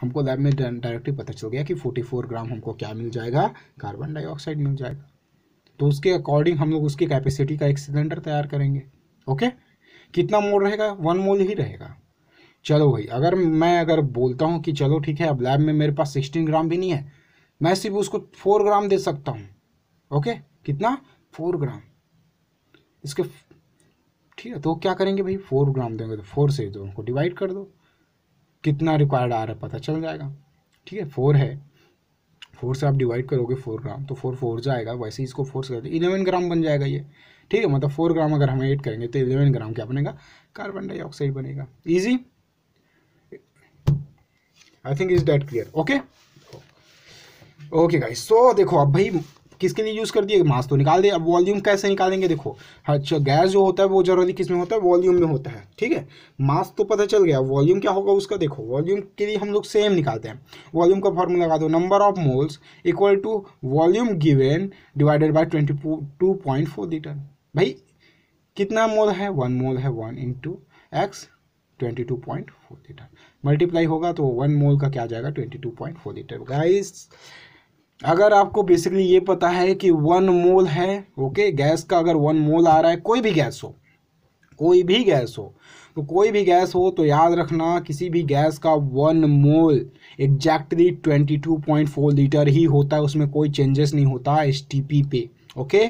हमको लैब में डायरेक्टली पता चल गया कि 44 ग्राम हमको क्या मिल जाएगा कार्बन डाइऑक्साइड मिल जाएगा तो उसके अकॉर्डिंग हम लोग उसकी कैपेसिटी का एक सिलेंडर तैयार करेंगे ओके कितना मोल रहेगा वन मोल ही रहेगा चलो भाई अगर मैं अगर बोलता हूँ कि चलो ठीक है अब लैब में मेरे पास सिक्सटीन ग्राम भी नहीं है मैं सिर्फ उसको फोर ग्राम दे सकता हूँ ओके कितना फोर ग्राम इसके ठीक है तो क्या करेंगे भाई फोर ग्राम देंगे तो फोर से दो उनको डिवाइड कर दो कितना रिक्वायर्ड आ रहा है पता चल जाएगा ठीक है फोर है फोर से आप डिवाइड करोगे फोर ग्राम तो फोर फोर जाएगा वैसे इसको फोर से इलेवन ग्राम बन जाएगा ये ठीक है मतलब फोर ग्राम अगर हम ऐड करेंगे तो इलेवन ग्राम क्या बनेगा कार्बन डाइऑक्साइड बनेगा easy I think is that clear okay okay guys so देखो अब भाई किसके लिए यूज़ कर दिए मास तो निकाल दिया अब वॉल्यूम कैसे निकालेंगे देखो हाँ, अच्छा गैस जो होता है वो जरूरी किस में होता है वॉल्यूम में होता है ठीक है मास तो पता चल गया वॉल्यूम क्या होगा उसका देखो वॉल्यूम के लिए हम लोग सेम निकालते हैं वॉल्यूम का फॉर्मूला लगा दो number of moles equal to volume given divided by twenty two point four litre भाई कितना मोल है वन मोल है one into x twenty two point four litre multiply होगा तो वन मोल का क्या जाएगा twenty two point four litre guys अगर आपको बेसिकली ये पता है कि वन मोल है ओके गैस का अगर वन मोल आ रहा है कोई भी गैस हो कोई भी गैस हो तो कोई भी गैस हो तो याद रखना किसी भी गैस का one mole exactly twenty two point four litre ही होता है उसमें कोई चेंजेस नहीं होता एस टी पी पे ओके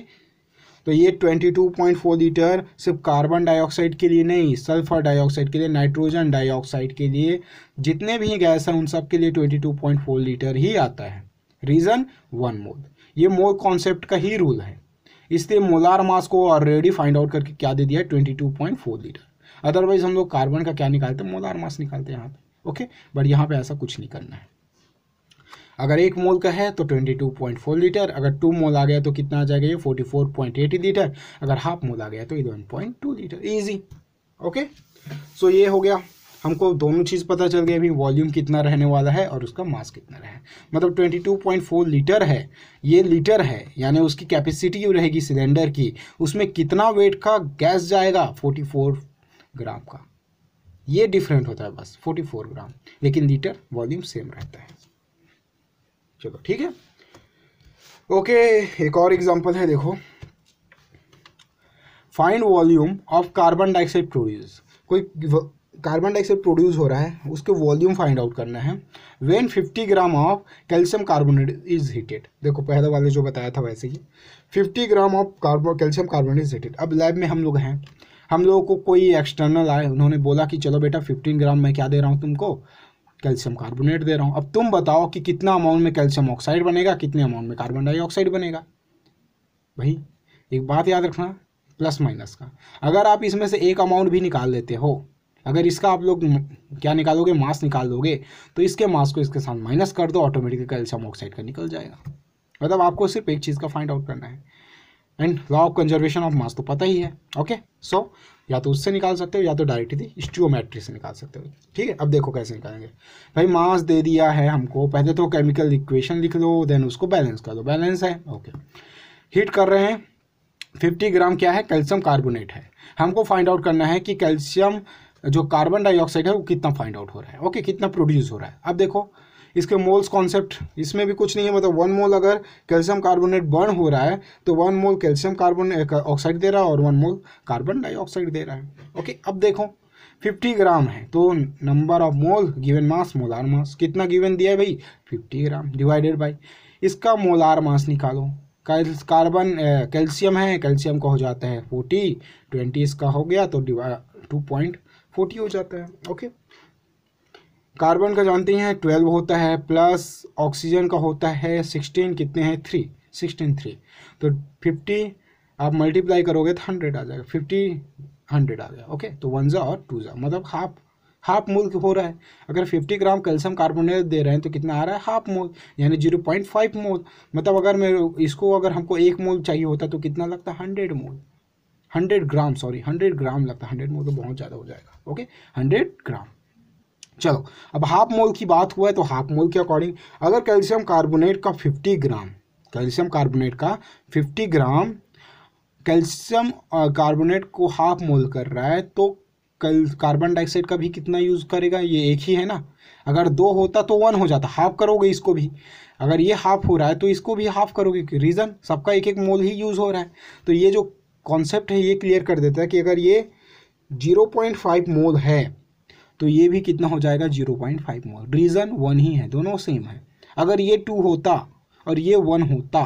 तो ये twenty two point four litre सिर्फ कार्बन डाइऑक्साइड के लिए नहीं सल्फर डाइऑक्साइड के लिए नाइट्रोजन डाइऑक्साइड के लिए जितने भी गैस हैं उन सब के लिए twenty two point four litre ही आता है रीजन वन मोल ये मोल कॉन्सेप्ट का ही रूल है इसलिए मोलार मास को ऑलरेडी फाइंड आउट करके क्या दे दिया है twenty two point four litre otherwise हम लोग कार्बन का क्या निकालते हैं मोलार मास निकालते हैं यहाँ पे ओके बट यहाँ पे ऐसा कुछ नहीं करना है अगर एक मोल का है तो 22.4 लीटर अगर टू मोल आ गया तो कितना आ जाएगा ये 44.8 लीटर अगर हाफ मोल आ गया तो 11.2 लीटर इजी ओके सो ये हो गया हमको दोनों चीज़ पता चल गई अभी वॉल्यूम कितना रहने वाला है और उसका मास कितना रहे मतलब 22.4 लीटर है ये लीटर है यानी उसकी कैपेसिटी जो रहेगी सिलेंडर की उसमें कितना वेट का गैस जाएगा 44 ग्राम का ये डिफरेंट होता है बस 44 ग्राम लेकिन लीटर वॉल्यूम सेम रहता है चलो ठीक है ओके एक और एग्जाम्पल है देखो find volume of carbon dioxide produce कोई कार्बन डाइऑक्साइड प्रोड्यूस हो रहा है उसके वॉल्यूम फाइंड आउट करना है when 50 gram of calcium carbonate is heated देखो पहले वाले जो बताया था वैसे ही 50 gram of carbo calcium carbonate is heated अब लैब में हम लोग हैं हम लोगों को कोई एक्सटर्नल आए उन्होंने बोला कि चलो बेटा फिफ्टीन ग्राम मैं क्या दे रहा हूँ तुमको कैल्शियम कार्बोनेट दे रहा हूँ अब तुम बताओ कि कितना अमाउंट में कैल्शियम ऑक्साइड बनेगा कितने अमाउंट में कार्बन डाइऑक्साइड बनेगा भाई एक बात याद रखना प्लस माइनस का अगर आप इसमें से एक अमाउंट भी निकाल लेते हो अगर इसका आप लोग क्या निकालोगे मास निकाल दोगे तो इसके मास को इसके साथ माइनस कर दो ऑटोमेटिकली कैल्शियम ऑक्साइड का निकल जाएगा मतलब आपको सिर्फ एक चीज़ का फाइंड आउट करना है and law of conservation of mass तो पता ही है ओके सो so, या तो उससे निकाल सकते हो या तो डायरेक्टली स्ट्रियोमेट्री से निकाल सकते हो ठीक है अब देखो कैसे निकालेंगे भाई मास दे दिया है हमको पहले तो केमिकल इक्वेशन लिख लो देन उसको बैलेंस कर दो बैलेंस है ओके हीट कर रहे हैं फिफ्टी ग्राम क्या है कैल्शियम कार्बोनेट है हमको फाइंड आउट करना है कि कैल्शियम जो कार्बन डाइऑक्साइड है वो कितना फाइंड आउट हो रहा है ओके कितना प्रोड्यूस हो रहा है अब देखो इसके मोल्स कॉन्सेप्ट इसमें भी कुछ नहीं है मतलब वन मोल अगर कैल्शियम कार्बोनेट बर्न हो रहा है तो one mole calcium carbon oxide दे रहा है और वन मोल कार्बन डाइऑक्साइड दे रहा है ओके अब देखो 50 ग्राम है तो number of mole given mass molar mass कितना गिवन दिया है भाई 50 ग्राम डिवाइडेड बाई इसका मोलार मास निकालो कार्बन कैल्शियम है कैल्शियम का हो जाता है 40 20 इसका हो गया तो टू पॉइंट फोर्टी हो जाता है ओके कार्बन का जानते हैं ट्वेल्व होता है प्लस ऑक्सीजन का होता है सिक्सटीन कितने हैं थ्री सिक्सटीन थ्री तो फिफ्टी आप मल्टीप्लाई करोगे तो हंड्रेड आ जाएगा फिफ्टी हंड्रेड आ गया ओके तो वन जा और टू जा मतलब हाफ हाफ मोल हो रहा है अगर फिफ्टी ग्राम कैल्शियम कार्बोनेट दे रहे हैं तो कितना आ रहा है हाफ मोल यानी जीरो पॉइंट फाइव मोल मतलब अगर मैं इसको अगर हमको एक मोल चाहिए होता तो कितना लगता है hundred mole hundred gram sorry hundred gram लगता है हंड्रेड मोल तो बहुत ज़्यादा हो जाएगा ओके हंड्रेड ग्राम चलो अब हाफ मोल की बात हुआ है तो हाफ मोल के अकॉर्डिंग अगर कैल्शियम कार्बोनेट का फिफ्टी ग्राम कैल्शियम कार्बोनेट का फिफ्टी ग्राम कैल्शियम कार्बोनेट को हाफ मोल कर रहा है तो कल कार्बन डाइऑक्साइड का भी कितना यूज़ करेगा ये एक ही है ना अगर दो होता तो वन हो जाता हाफ करोगे इसको भी अगर ये हाफ हो रहा है तो इसको भी हाफ करोगे रीज़न सबका एक एक मोल ही यूज़ हो रहा है तो ये जो कॉन्सेप्ट है ये क्लियर कर देता है कि अगर ये 0.5 मोल है तो ये भी कितना हो जाएगा 0.5 मोल रीज़न वन ही है दोनों सेम है अगर ये टू होता और ये वन होता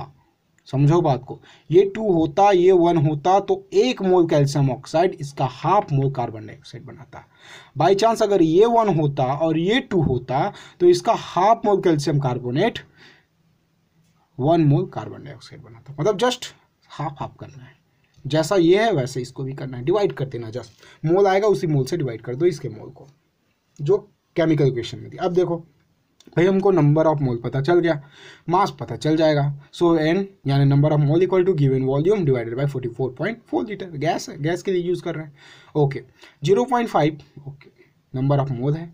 समझो बात को ये टू होता ये वन होता तो एक मोल कैल्शियम ऑक्साइड इसका हाफ मोल कार्बन डाइऑक्साइड बनाता बाई चांस अगर ये वन होता और ये टू होता तो इसका half mole calcium carbonate one mole carbon dioxide बनाता मतलब जस्ट हाफ हाफ करना है जैसा ये है वैसे इसको भी करना है डिवाइड कर देना जस्ट मोल आएगा उसी मोल से डिवाइड कर दो इसके मोल को जो केमिकल इक्वेशन में थी अब देखो भाई हमको नंबर ऑफ मोल पता चल गया मास पता चल जाएगा सो एन यानी number of mole equal to given volume divided by 44.4 litre gas है गैस के लिए यूज़ कर रहे हैं okay 0.5 okay number of mole है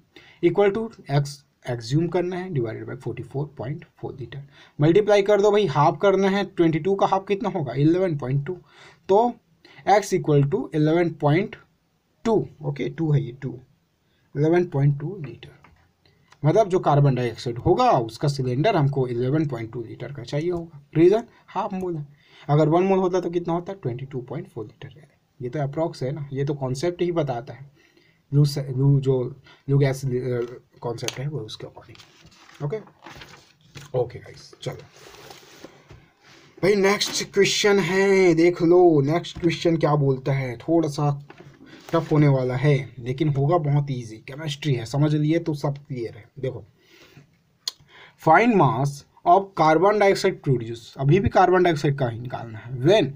इक्वल टू एक्स एक्ज्यूम करना है डिवाइडेड बाय 44.4 लीटर मल्टीप्लाई कर दो भाई हाफ करना है 22 का हाफ कितना होगा 11.2 तो x equal to eleven point two okay two है ये two eleven point two litre मतलब जो कार्बन डाइऑक्साइड होगा उसका सिलेंडर हमको पॉइंट टू लीटर का चाहिए होगा रीज़न हाफ मोल है अगर वन मोल होता तो कितना होता twenty two point four litre ये तो अप्रॉक्स है ना ये तो कॉन्सेप्ट ही बताता है लू लू जो लू गैस कॉन्सेप्ट है वो उसके अकॉर्डिंग ओके ओके गाइस चलो भाई नेक्स्ट क्वेश्चन है देख लो नेक्स्ट क्वेश्चन क्या बोलता है थोड़ा सा टफ होने वाला है लेकिन होगा बहुत इजी केमिस्ट्री है समझ लिए तो सब क्लियर है देखो find mass of carbon dioxide produce अभी भी कार्बन डाइऑक्साइड का ही निकालना है when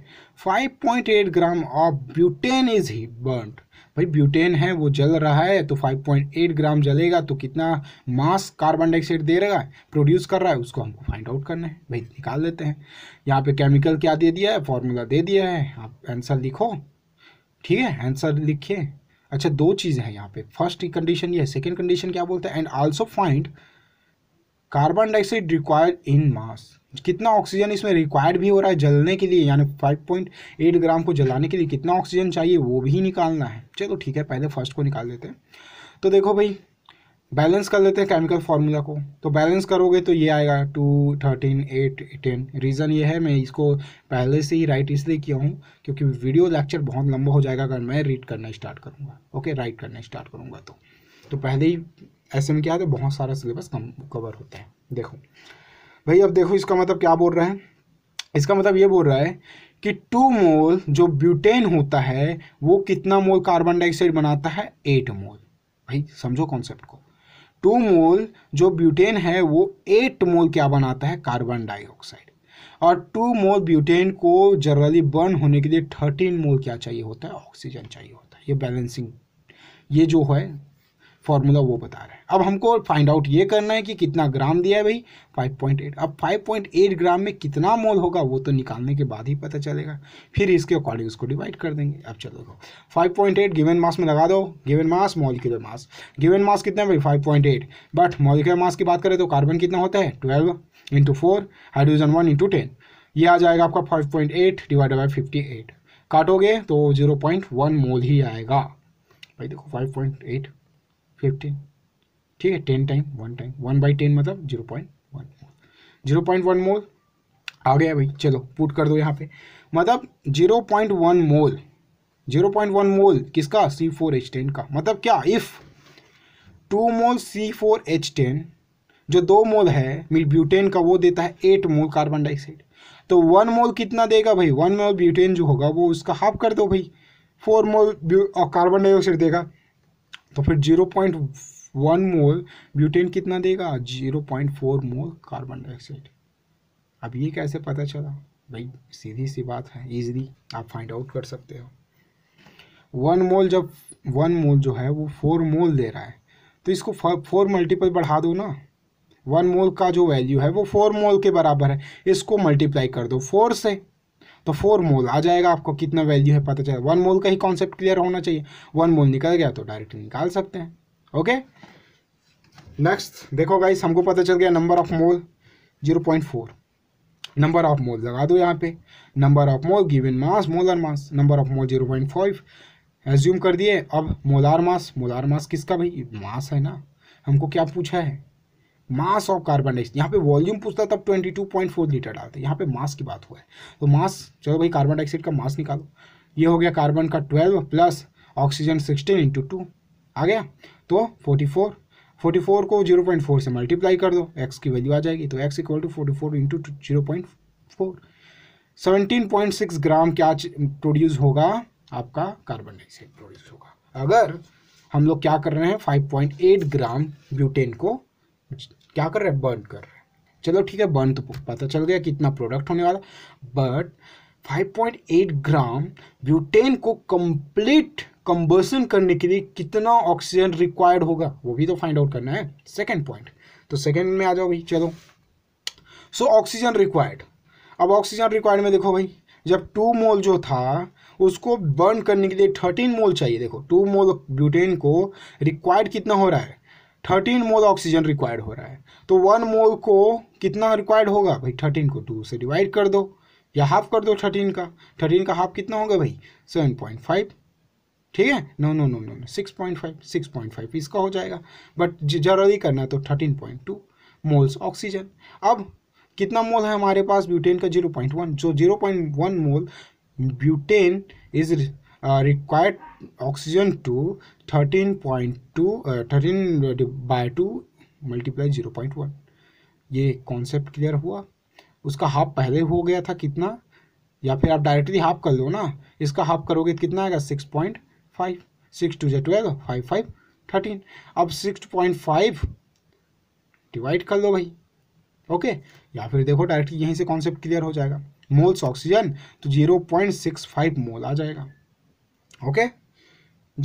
5.8 gram of butane is ही बर्न भाई ब्यूटेन है वो जल रहा है तो 5.8 ग्राम जलेगा तो कितना मास कार्बन डाइऑक्साइड दे रहा है प्रोड्यूस कर रहा है उसको हमको फाइंड आउट करना है भाई निकाल लेते हैं यहाँ पे केमिकल क्या दे दिया है फॉर्मूला दे दिया है आप आंसर लिखो ठीक है आंसर लिखिए अच्छा दो चीज़ है यहाँ पे फर्स्ट कंडीशन ये है सेकेंड कंडीशन क्या बोलते हैं and also find carbon dioxide required in mass कितना ऑक्सीजन इसमें रिक्वायर्ड भी हो रहा है जलने के लिए यानी 5.8 ग्राम को जलाने के लिए कितना ऑक्सीजन चाहिए वो भी निकालना है चलो ठीक है पहले फर्स्ट को निकाल देते हैं तो देखो भाई बैलेंस कर लेते हैं केमिकल फार्मूला को तो बैलेंस करोगे तो ये आएगा two thirteen eight ten reason ये है मैं इसको पहले से ही राइट इसलिए किया हूँ क्योंकि वीडियो लेक्चर बहुत लंबा हो जाएगा अगर मैं रीड करना स्टार्ट करूँगा ओके राइट करना स्टार्ट करूँगा तो तो पहले ही ऐसे में क्या है तो बहुत सारा सिलेबस कम कवर होता है देखो भाई अब देखो इसका मतलब क्या बोल रहा है इसका मतलब ये बोल रहा है कि टू मोल जो ब्यूटेन होता है वो कितना मोल कार्बन डाइऑक्साइड बनाता है एट मोल भाई समझो कॉन्सेप्ट को टू मोल जो ब्यूटेन है वो एट मोल क्या बनाता है कार्बन डाइऑक्साइड और टू मोल ब्यूटेन को जनरली बर्न होने के लिए थर्टीन मोल क्या चाहिए होता है ऑक्सीजन चाहिए होता है ये बैलेंसिंग ये जो है फॉर्मूला वो बता रहे हैं अब हमको फाइंड आउट ये करना है कि कितना ग्राम दिया है भाई 5.8 अब 5.8 ग्राम में कितना मोल होगा वो तो निकालने के बाद ही पता चलेगा फिर इसके अकॉर्डिंग उसको डिवाइड कर देंगे अब चलो 5.8 गिवन मास में लगा दो given mass molecular mass given mass कितना है भाई फाइव बट मॉलिकुलर मास की बात करें तो कार्बन कितना होता है twelve into four hydrogen one into ten ये आ जाएगा आपका five point eight divide by fifty eight काटोगे तो जीरो पॉइंट वन मोल ही आएगा भाई देखो फाइव पॉइंट एट फिफ्टीन ठीक है ten time one time one by ten मतलब zero point one zero point one mole आ गया भाई चलो पुट कर दो यहाँ पे मतलब zero point one mole zero point one मोल किसका सी फोर एच टेन का मतलब क्या if two mole C four H ten जो दो मोल है ब्यूटेन का वो देता है एट मोल कार्बन डाइऑक्साइड तो वन मोल कितना देगा भाई वन मोल ब्यूटेन जो होगा वो उसका हाफ कर दो भाई फोर मोल कार्बन डाइऑक्साइड देगा तो फिर zero point one mole butane कितना देगा zero point four mole carbon dioxide अब ये कैसे पता चला भाई सीधी सी बात है इजीली आप फाइंड आउट कर सकते हो वन मोल जब वन मोल जो है वो फोर मोल दे रहा है तो इसको फोर मल्टीपल बढ़ा दो ना वन मोल का जो वैल्यू है वो फोर मोल के बराबर है इसको मल्टीप्लाई कर दो फोर से तो फोर मोल आ जाएगा आपको कितना वैल्यू है पता चला वन मोल का ही कॉन्सेप्ट क्लियर होना चाहिए वन मोल निकल गया तो डायरेक्ट निकाल सकते हैं ओके नेक्स्ट देखो गाइस हमको पता चल गया number of mole zero point four number of mole लगा दो यहाँ पे number of mole given mass molar mass number of mole zero point five assume कर दिए अब मोलार मास मोलार मास किसका भाई मास है ना हमको क्या पूछा है मास ऑफ कार्बन डाइऑक्साइड यहाँ पे वॉल्यूम पूछता तब 22.4 लीटर डालते यहाँ पे मास की बात हुआ है तो मास चलो भाई कार्बन डाइऑक्साइड का मास निकालो ये हो गया कार्बन का 12 प्लस ऑक्सीजन 16 इंटू टू आ गया तो 44 44 को 0.4 से मल्टीप्लाई कर दो एक्स की वैल्यू आ जाएगी तो x equal to forty four into zero point four seventeen point six gram क्या प्रोड्यूस होगा आपका कार्बन डाइऑक्साइड प्रोड्यूस होगा अगर हम लोग क्या कर रहे हैं 5.8 ग्राम ब्यूटेन को क्या कर रहा है बर्न कर रहा है चलो ठीक है बर्न तो पता चल गया कितना प्रोडक्ट होने वाला बट 5.8 ग्राम ब्यूटेन को कंप्लीट कंबर्सन करने के लिए कितना ऑक्सीजन रिक्वायर्ड होगा वो भी तो फाइंड आउट करना है सेकेंड पॉइंट तो सेकेंड में आ जाओ भाई चलो सो ऑक्सीजन रिक्वायर्ड अब ऑक्सीजन रिक्वायर्ड में देखो भाई जब टू मोल जो था उसको बर्न करने के लिए थर्टीन मोल चाहिए देखो टू मोल ब्यूटेन को रिक्वायर्ड कितना हो रहा है थर्टीन मोल ऑक्सीजन रिक्वायर्ड हो रहा है तो वन मोल को कितना रिक्वायर्ड होगा भाई थर्टीन को टू से डिवाइड कर दो या हाफ कर दो थर्टीन का थर्टीन का हाफ कितना होगा भाई सेवन पॉइंट फाइव ठीक है no no no no no six point five six point five इसका हो जाएगा बट जरूरी करना है तो thirteen point two moles oxygen अब कितना मोल है हमारे पास ब्यूटेन का जीरो पॉइंट वन जो zero point one mole butane is Uh, required oxygen to 13.2 13 by two multiply zero point one ये कॉन्सेप्ट क्लियर हुआ उसका हाफ पहले हो गया था कितना या फिर आप डायरेक्टली हाफ कर लो ना इसका हाफ करोगे तो कितना आएगा six point five six two जो ट्वेल्व फाइव फाइव थर्टीन अब सिक्स पॉइंट फाइव डिवाइड कर लो भाई ओके या फिर देखो डायरेक्टली यहीं से कॉन्सेप्ट क्लियर हो जाएगा मोल्स ऑक्सीजन तो zero point six five mole आ जाएगा okay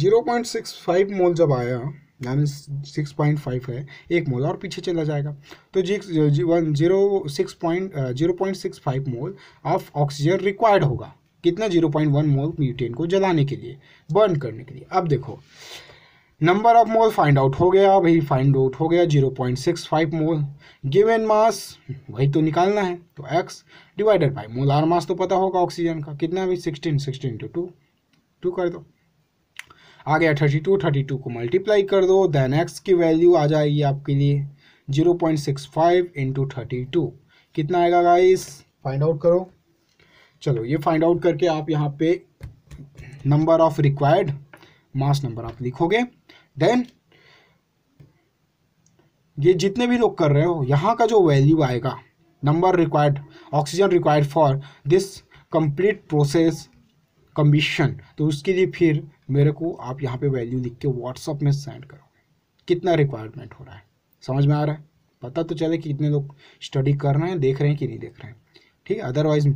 zero point six five mole जब आया यानी सिक्स पॉइंट फाइव है एक मोल और पीछे चला जाएगा तो जी one zero six point zero point six five mole of oxygen required होगा कितना zero point one mole butane को जलाने के लिए बर्न करने के लिए अब देखो number of mole find out हो गया वही फाइंड आउट हो गया zero point six five mole given mass वही तो निकालना है तो x divided by molar mass तो पता होगा ऑक्सीजन का कितना भी sixteen sixteen two two two कर दो आ गया थर्टी टू थर्टी टू को मल्टीप्लाई कर दो देन एक्स की वैल्यू आ जाएगी आपके लिए zero point six five into thirty two कितना आएगा गाइस फाइंड आउट करो चलो ये फाइंड आउट करके आप यहाँ पे number of required mass number आप लिखोगे देन ये जितने भी लोग कर रहे हो यहाँ का जो वैल्यू आएगा number required oxygen required for this complete process commission तो उसके लिए फिर मेरे को आप यहाँ पे वैल्यू लिख के व्हाट्सअप में सेंड करो कितना रिक्वायरमेंट हो रहा है समझ में आ रहा है पता तो चले कि कितने लोग स्टडी कर रहे हैं देख रहे हैं कि नहीं देख रहे हैं ठीक है अदरवाइज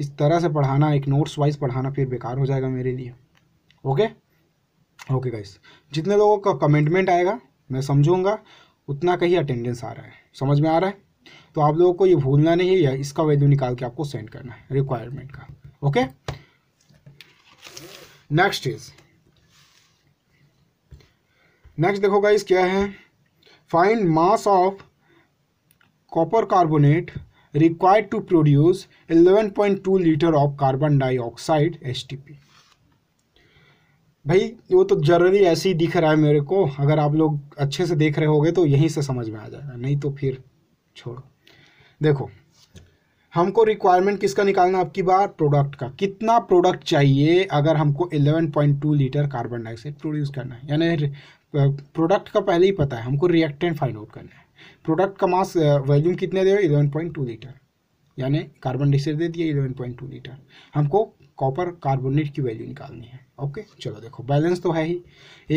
इस तरह से पढ़ाना एक नोट्स वाइज पढ़ाना फिर बेकार हो जाएगा मेरे लिए ओके ओके गाइस जितने लोगों का कमेंटमेंट आएगा मैं समझूंगा उतना का ही अटेंडेंस आ रहा है समझ में आ रहा है तो आप लोगों को ये भूलना नहीं है या इसका वैल्यू निकाल के आपको सेंड करना है रिक्वायरमेंट का ओके नेक्स्ट इज नेक्स्ट देखो गाइस क्या है find mass of copper carbonate required to produce 11.2 litre of carbon dioxide STP भाई वो तो जरूरी ऐसे ही दिख रहा है मेरे को अगर आप लोग अच्छे से देख रहे होगे तो यहीं से समझ में आ जाएगा नहीं तो फिर छोड़ो देखो हमको रिक्वायरमेंट किसका निकालना है आपकी बार प्रोडक्ट का कितना प्रोडक्ट चाहिए अगर हमको 11.2 लीटर कार्बन डाइऑक्साइड प्रोड्यूस करना है यानी प्रोडक्ट का पहले ही पता है हमको रिएक्टेंट फाइंड आउट करना है प्रोडक्ट का मास वॉल्यूम कितने दे इलेवन पॉइंट टू लीटर यानी कार्बन डाइऑक्साइड दे दिया इलेवन पॉइंट टू लीटर हमको कॉपर कार्बोनेट की वैल्यू निकालनी है ओके चलो देखो बैलेंस तो है ही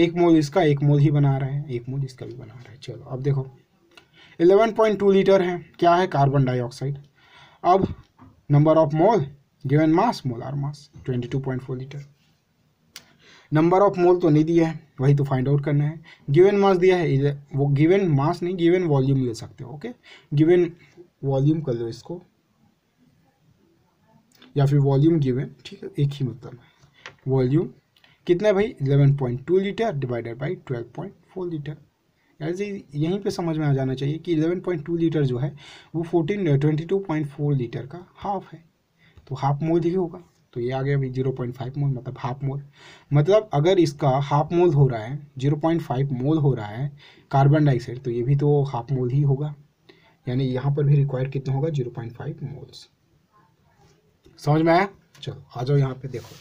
एक मोल इसका एक मोल ही बना रहे हैं एक मोल इसका भी बना रहे हैं चलो अब देखो 11.2 लीटर है क्या है कार्बन डाइऑक्साइड अब number of mole given mass molar mass 22.4 litre number of mole तो नहीं दिया है वही तो फाइंड आउट करना है गिवन मास दिया है वो गिवन मास नहीं गिवन वॉल्यूम ले सकते हो ओके गिवन वॉल्यूम कर लो इसको या फिर वॉल्यूम गिवन ठीक है एक ही मतलब है वॉल्यूम कितना है भाई 11.2 लीटर डिवाइडेड बाई 12.4 लीटर ऐसे यहीं पे समझ में आ जाना चाहिए कि 11.2 लीटर जो है वो 14 22.4 लीटर का हाफ है तो हाफ मोल ही होगा तो ये आ गया अभी जीरो पॉइंट फाइव मोल मतलब हाफ मोल मतलब अगर इसका हाफ मोल हो रहा है जीरो पॉइंट फाइव मोल हो रहा है कार्बन डाइऑक्साइड तो ये भी तो हाफ मोल ही होगा यानी यहाँ पर भी रिक्वायर कितना होगा जीरो पॉइंट फाइव मोल्स समझ में आया चलो आ जाओ यहाँ पे देखो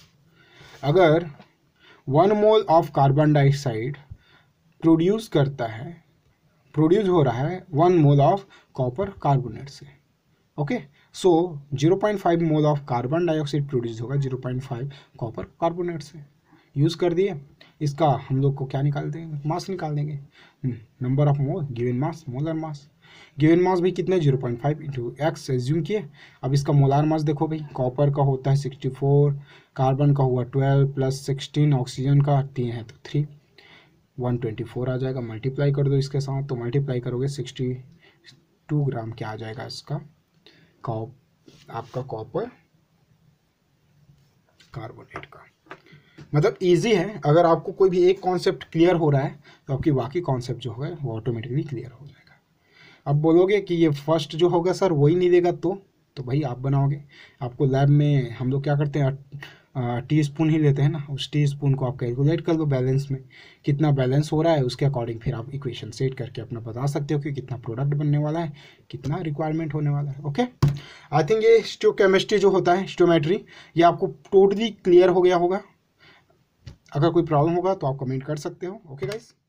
अगर one mole of carbon dioxide produce करता है प्रोड्यूस हो रहा है one mole of copper carbonate से okay so 0.5 mole of carbon dioxide produce होगा 0.5 कॉपर कार्बोनेट से यूज़ कर दिए इसका हम लोग को क्या निकाल देंगे मास निकाल देंगे hmm, number of mole given mass molar mass given mass भी कितना zero point five into x assume किए अब इसका मोलार मास देखो भाई कॉपर का होता है सिक्सटी फोर कार्बन का हुआ ट्वेल्व प्लस सिक्सटीन ऑक्सीजन का तीन है तो थ्री वन ट्वेंटी फोर आ जाएगा मल्टीप्लाई कर दो इसके साथ तो मल्टीप्लाई करोगे सिक्सटी टू ग्राम क्या आ जाएगा इसका कॉप आपका कॉपर कार्बोनेट का मतलब इजी है अगर आपको कोई भी एक कॉन्सेप्ट क्लियर हो रहा है तो आपकी बाकी कॉन्सेप्ट जो होगा वो ऑटोमेटिकली क्लियर हो जाएगा अब बोलोगे कि ये फर्स्ट जो होगा सर वही नहीं देगा तो तो भाई आप बनाओगे आपको लैब में हम लोग क्या करते हैं टी स्पून ही लेते हैं ना उस टी स्पून को आप कैलकुलेट कर लो बैलेंस में कितना बैलेंस हो रहा है उसके अकॉर्डिंग फिर आप इक्वेशन सेट करके अपना बता सकते हो कि कितना प्रोडक्ट बनने वाला है कितना रिक्वायरमेंट होने वाला है ओके आई थिंक ये स्टो केमिस्ट्री जो होता है स्टोमेट्री ये आपको टोटली क्लियर हो गया होगा अगर कोई प्रॉब्लम होगा तो आप कमेंट कर सकते हो ओके गाइज़